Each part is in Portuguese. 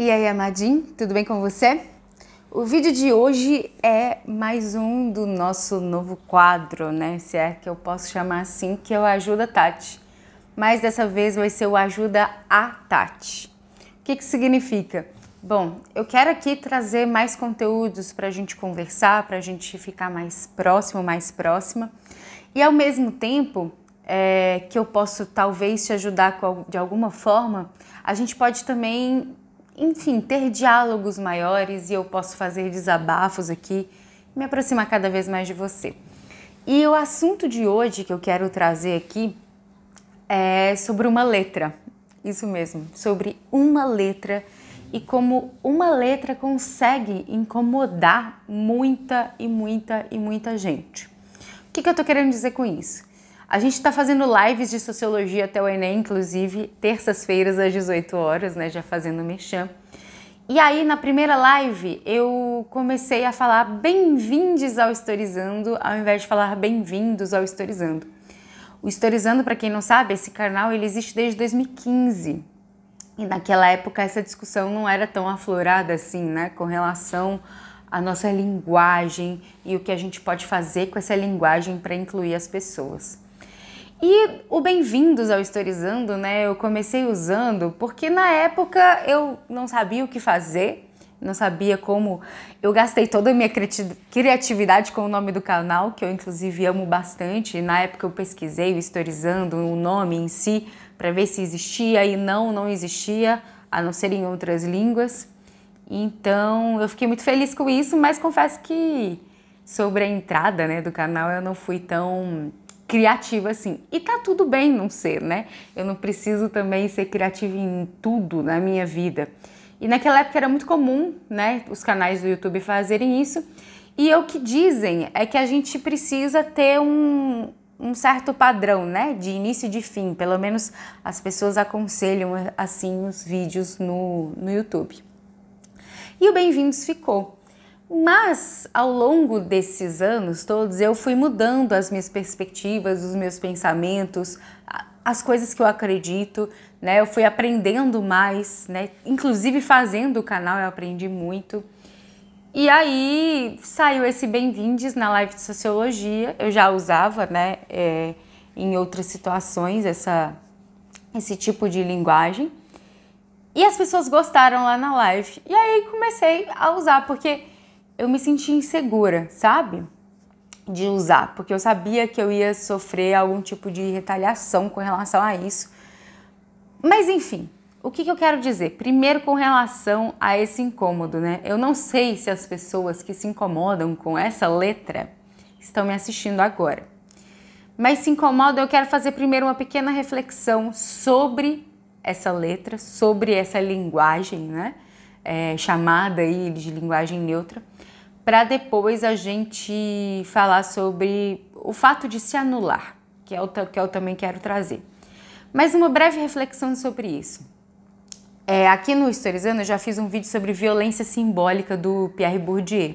E aí, Amadim, tudo bem com você? O vídeo de hoje é mais um do nosso novo quadro, né? Se é que eu posso chamar assim, que eu é o Ajuda Tati. Mas dessa vez vai ser o Ajuda a Tati. O que, que significa? Bom, eu quero aqui trazer mais conteúdos para a gente conversar, para a gente ficar mais próximo, mais próxima. E ao mesmo tempo, é, que eu posso talvez te ajudar de alguma forma, a gente pode também enfim, ter diálogos maiores e eu posso fazer desabafos aqui, me aproximar cada vez mais de você. E o assunto de hoje que eu quero trazer aqui é sobre uma letra, isso mesmo, sobre uma letra e como uma letra consegue incomodar muita e muita e muita gente. O que, que eu tô querendo dizer com isso? A gente está fazendo lives de sociologia até o Enem, inclusive, terças-feiras às 18 horas, né? Já fazendo merchan. E aí, na primeira live, eu comecei a falar bem-vindes ao Historizando, ao invés de falar bem-vindos ao Historizando. O Historizando, para quem não sabe, esse canal ele existe desde 2015. E naquela época essa discussão não era tão aflorada assim, né? Com relação à nossa linguagem e o que a gente pode fazer com essa linguagem para incluir as pessoas. E o Bem-vindos ao Historizando, né? Eu comecei usando porque na época eu não sabia o que fazer, não sabia como. Eu gastei toda a minha criatividade com o nome do canal, que eu inclusive amo bastante. Na época eu pesquisei o Historizando, o nome em si, para ver se existia e não, não existia, a não ser em outras línguas. Então eu fiquei muito feliz com isso, mas confesso que sobre a entrada né, do canal eu não fui tão criativa assim. E tá tudo bem não ser, né? Eu não preciso também ser criativa em tudo na minha vida. E naquela época era muito comum, né, os canais do YouTube fazerem isso. E o que dizem é que a gente precisa ter um, um certo padrão, né, de início e de fim. Pelo menos as pessoas aconselham assim os vídeos no, no YouTube. E o Bem-vindos ficou. Mas ao longo desses anos todos eu fui mudando as minhas perspectivas, os meus pensamentos, as coisas que eu acredito, né? Eu fui aprendendo mais, né? Inclusive fazendo o canal eu aprendi muito. E aí saiu esse Bem-vindes na live de sociologia. Eu já usava, né, é, em outras situações essa, esse tipo de linguagem. E as pessoas gostaram lá na live. E aí comecei a usar, porque eu me senti insegura, sabe? De usar, porque eu sabia que eu ia sofrer algum tipo de retaliação com relação a isso. Mas enfim, o que, que eu quero dizer? Primeiro, com relação a esse incômodo, né? Eu não sei se as pessoas que se incomodam com essa letra estão me assistindo agora. Mas se incomoda, eu quero fazer primeiro uma pequena reflexão sobre essa letra, sobre essa linguagem, né? É, chamada aí de linguagem neutra, para depois a gente falar sobre o fato de se anular, que é o que eu também quero trazer. Mas uma breve reflexão sobre isso. É, aqui no Historizando eu já fiz um vídeo sobre violência simbólica do Pierre Bourdieu.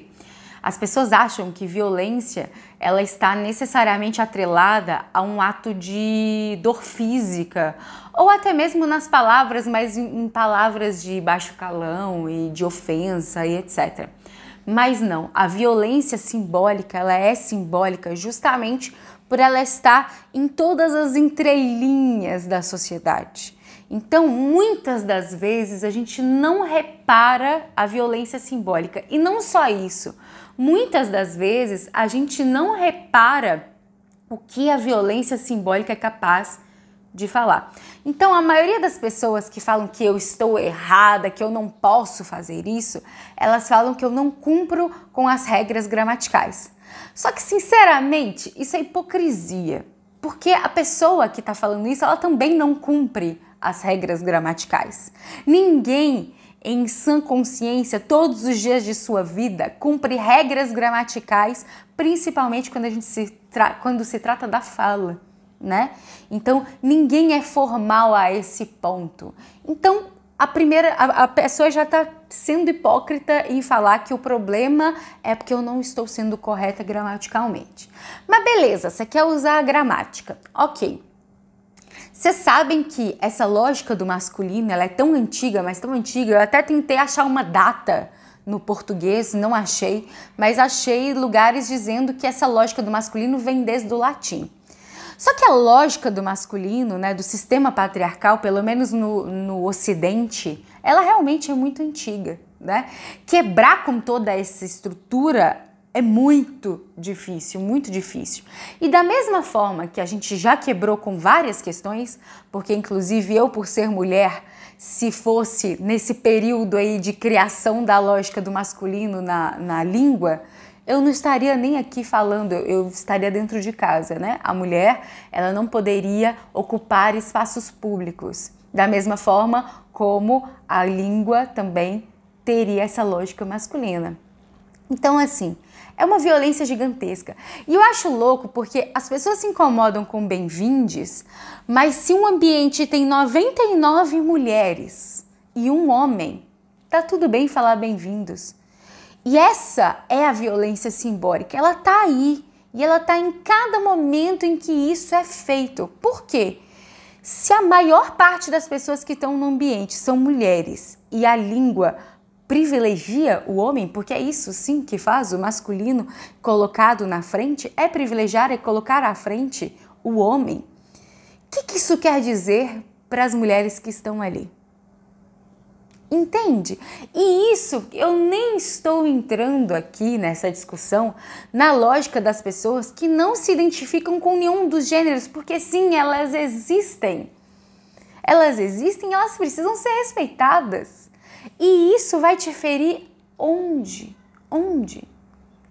As pessoas acham que violência ela está necessariamente atrelada a um ato de dor física, ou até mesmo nas palavras, mas em palavras de baixo calão e de ofensa e etc. Mas não, a violência simbólica, ela é simbólica justamente por ela estar em todas as entrelinhas da sociedade. Então, muitas das vezes a gente não repara a violência simbólica. E não só isso, muitas das vezes a gente não repara o que a violência simbólica é capaz de falar. Então, a maioria das pessoas que falam que eu estou errada, que eu não posso fazer isso, elas falam que eu não cumpro com as regras gramaticais. Só que, sinceramente, isso é hipocrisia, porque a pessoa que está falando isso, ela também não cumpre as regras gramaticais. Ninguém em sã consciência todos os dias de sua vida, cumpre regras gramaticais, principalmente quando, a gente se quando se trata da fala né? Então ninguém é formal a esse ponto. Então a primeira, a, a pessoa já está sendo hipócrita em falar que o problema é porque eu não estou sendo correta gramaticalmente. Mas beleza, você quer usar a gramática, ok. Vocês sabem que essa lógica do masculino ela é tão antiga, mas tão antiga, eu até tentei achar uma data no português, não achei, mas achei lugares dizendo que essa lógica do masculino vem desde o latim. Só que a lógica do masculino, né, do sistema patriarcal, pelo menos no, no Ocidente, ela realmente é muito antiga. Né? Quebrar com toda essa estrutura é muito difícil, muito difícil. E da mesma forma que a gente já quebrou com várias questões, porque inclusive eu, por ser mulher, se fosse nesse período aí de criação da lógica do masculino na, na língua, eu não estaria nem aqui falando, eu estaria dentro de casa, né? A mulher, ela não poderia ocupar espaços públicos. Da mesma forma como a língua também teria essa lógica masculina. Então, assim, é uma violência gigantesca. E eu acho louco porque as pessoas se incomodam com bem-vindes, mas se um ambiente tem 99 mulheres e um homem, tá tudo bem falar bem-vindos. E essa é a violência simbólica, ela está aí e ela está em cada momento em que isso é feito. Por quê? Se a maior parte das pessoas que estão no ambiente são mulheres e a língua privilegia o homem, porque é isso sim que faz o masculino colocado na frente, é privilegiar, é colocar à frente o homem. O que, que isso quer dizer para as mulheres que estão ali? Entende? E isso eu nem estou entrando aqui nessa discussão na lógica das pessoas que não se identificam com nenhum dos gêneros, porque sim, elas existem. Elas existem, elas precisam ser respeitadas. E isso vai te ferir onde? Onde?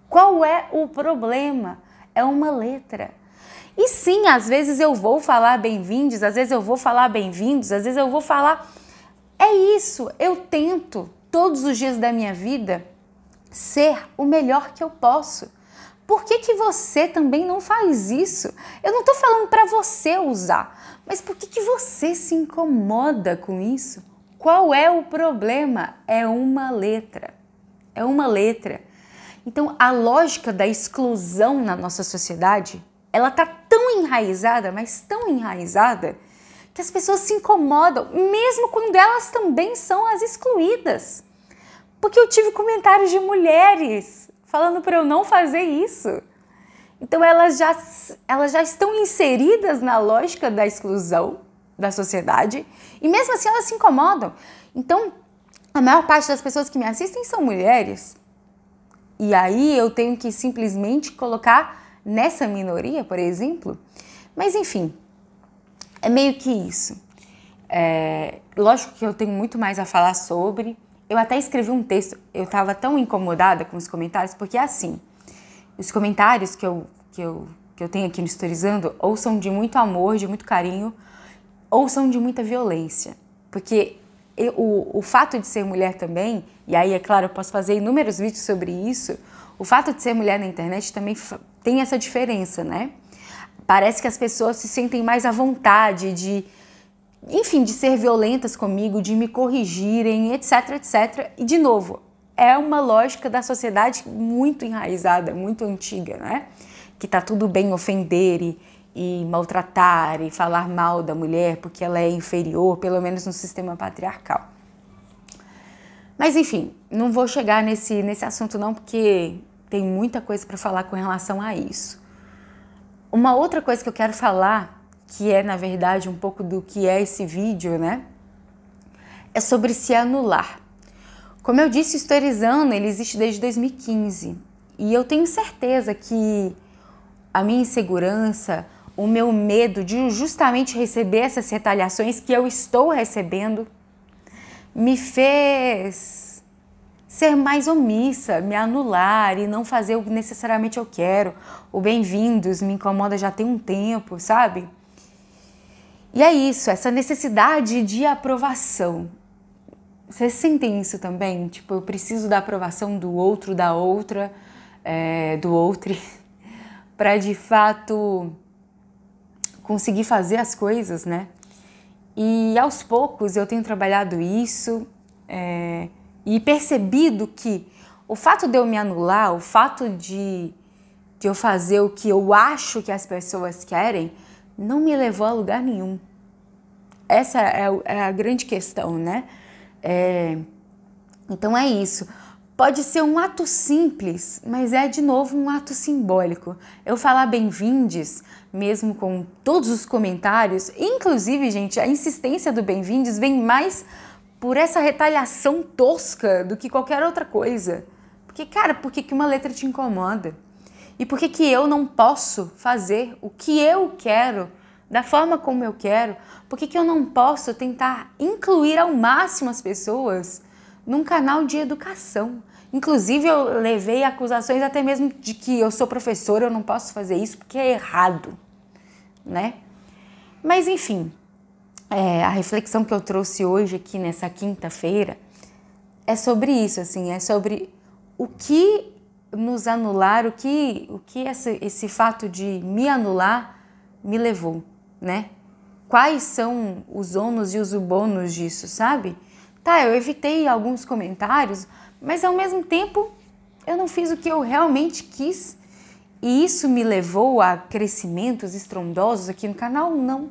Qual é o problema? É uma letra. E sim, às vezes eu vou falar bem-vindos, às vezes eu vou falar bem-vindos, às vezes eu vou falar é isso, eu tento todos os dias da minha vida ser o melhor que eu posso. Por que, que você também não faz isso? Eu não estou falando para você usar, mas por que, que você se incomoda com isso? Qual é o problema? É uma letra. É uma letra. Então, a lógica da exclusão na nossa sociedade, ela está tão enraizada, mas tão enraizada, que as pessoas se incomodam, mesmo quando elas também são as excluídas. Porque eu tive comentários de mulheres falando para eu não fazer isso. Então elas já, elas já estão inseridas na lógica da exclusão da sociedade e mesmo assim elas se incomodam. Então a maior parte das pessoas que me assistem são mulheres. E aí eu tenho que simplesmente colocar nessa minoria, por exemplo. Mas enfim, é meio que isso. É, lógico que eu tenho muito mais a falar sobre. Eu até escrevi um texto, eu estava tão incomodada com os comentários, porque é assim, os comentários que eu, que eu, que eu tenho aqui no Historizando ou são de muito amor, de muito carinho, ou são de muita violência. Porque eu, o, o fato de ser mulher também, e aí é claro, eu posso fazer inúmeros vídeos sobre isso, o fato de ser mulher na internet também tem essa diferença, né? Parece que as pessoas se sentem mais à vontade de, enfim, de ser violentas comigo, de me corrigirem, etc, etc. E de novo, é uma lógica da sociedade muito enraizada, muito antiga, né? Que tá tudo bem ofender e, e maltratar e falar mal da mulher porque ela é inferior, pelo menos no sistema patriarcal. Mas enfim, não vou chegar nesse, nesse assunto não, porque tem muita coisa para falar com relação a isso. Uma outra coisa que eu quero falar, que é na verdade um pouco do que é esse vídeo, né? É sobre se anular. Como eu disse, o Historizando ele existe desde 2015 e eu tenho certeza que a minha insegurança, o meu medo de justamente receber essas retaliações que eu estou recebendo, me fez ser mais omissa, me anular e não fazer o que necessariamente eu quero. O bem-vindos me incomoda já tem um tempo, sabe? E é isso, essa necessidade de aprovação. Vocês sentem isso também? Tipo, eu preciso da aprovação do outro, da outra, é, do outro, para de fato conseguir fazer as coisas, né? E aos poucos eu tenho trabalhado isso. É, e percebido que o fato de eu me anular, o fato de, de eu fazer o que eu acho que as pessoas querem, não me levou a lugar nenhum. Essa é, é a grande questão, né? É, então é isso. Pode ser um ato simples, mas é de novo um ato simbólico. Eu falar bem-vindes, mesmo com todos os comentários, inclusive, gente, a insistência do bem-vindes vem mais por essa retaliação tosca do que qualquer outra coisa. Porque, cara, por que, que uma letra te incomoda? E por que, que eu não posso fazer o que eu quero, da forma como eu quero? Por que, que eu não posso tentar incluir ao máximo as pessoas num canal de educação? Inclusive, eu levei acusações até mesmo de que eu sou professora, eu não posso fazer isso porque é errado, né? Mas enfim, é, a reflexão que eu trouxe hoje aqui nessa quinta-feira é sobre isso, assim, é sobre o que nos anular, o que, o que esse, esse fato de me anular me levou, né? Quais são os ônus e os bônus disso, sabe? Tá, eu evitei alguns comentários, mas ao mesmo tempo eu não fiz o que eu realmente quis. E isso me levou a crescimentos estrondosos aqui no canal? Não.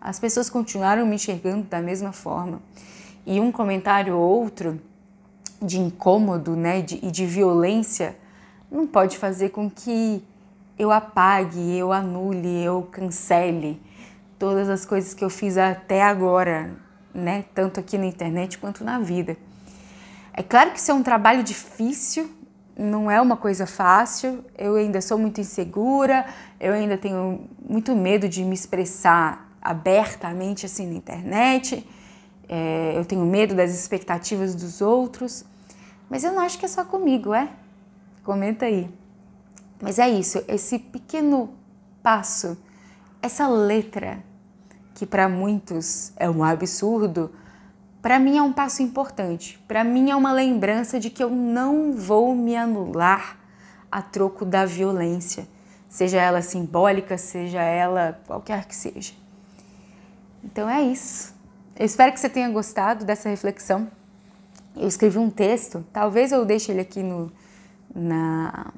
As pessoas continuaram me enxergando da mesma forma. E um comentário ou outro de incômodo né, de, e de violência não pode fazer com que eu apague, eu anule, eu cancele todas as coisas que eu fiz até agora, né? Tanto aqui na internet quanto na vida. É claro que isso é um trabalho difícil, não é uma coisa fácil. Eu ainda sou muito insegura, eu ainda tenho muito medo de me expressar abertamente assim na internet, é, eu tenho medo das expectativas dos outros, mas eu não acho que é só comigo, é? Comenta aí. Mas é isso, esse pequeno passo, essa letra, que para muitos é um absurdo, para mim é um passo importante. Para mim é uma lembrança de que eu não vou me anular a troco da violência, seja ela simbólica, seja ela qualquer que seja. Então é isso. Eu espero que você tenha gostado dessa reflexão. Eu escrevi um texto, talvez eu deixe ele aqui no, na,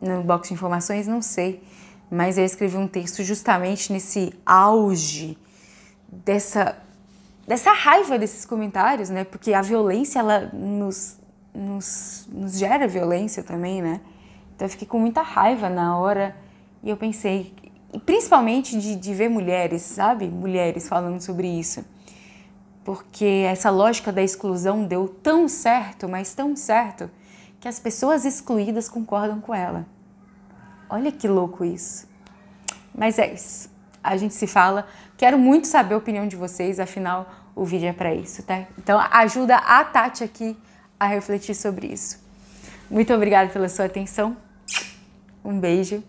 no box de informações, não sei. Mas eu escrevi um texto justamente nesse auge dessa, dessa raiva desses comentários, né? Porque a violência, ela nos, nos, nos gera violência também, né? Então eu fiquei com muita raiva na hora e eu pensei, principalmente de, de ver mulheres, sabe? Mulheres falando sobre isso. Porque essa lógica da exclusão deu tão certo, mas tão certo, que as pessoas excluídas concordam com ela. Olha que louco isso. Mas é isso. A gente se fala. Quero muito saber a opinião de vocês, afinal, o vídeo é para isso, tá? Então, ajuda a Tati aqui a refletir sobre isso. Muito obrigada pela sua atenção. Um beijo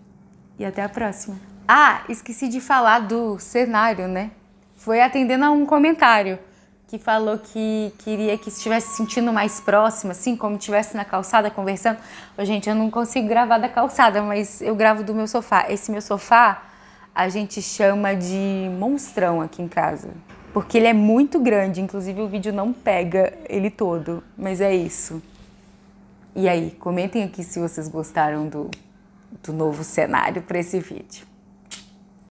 e até a próxima. Ah, esqueci de falar do cenário, né? Foi atendendo a um comentário que falou que queria que estivesse se sentindo mais próximo, assim, como estivesse na calçada conversando. Oh, gente, eu não consigo gravar da calçada, mas eu gravo do meu sofá. Esse meu sofá a gente chama de monstrão aqui em casa, porque ele é muito grande, inclusive o vídeo não pega ele todo, mas é isso. E aí, comentem aqui se vocês gostaram do, do novo cenário para esse vídeo.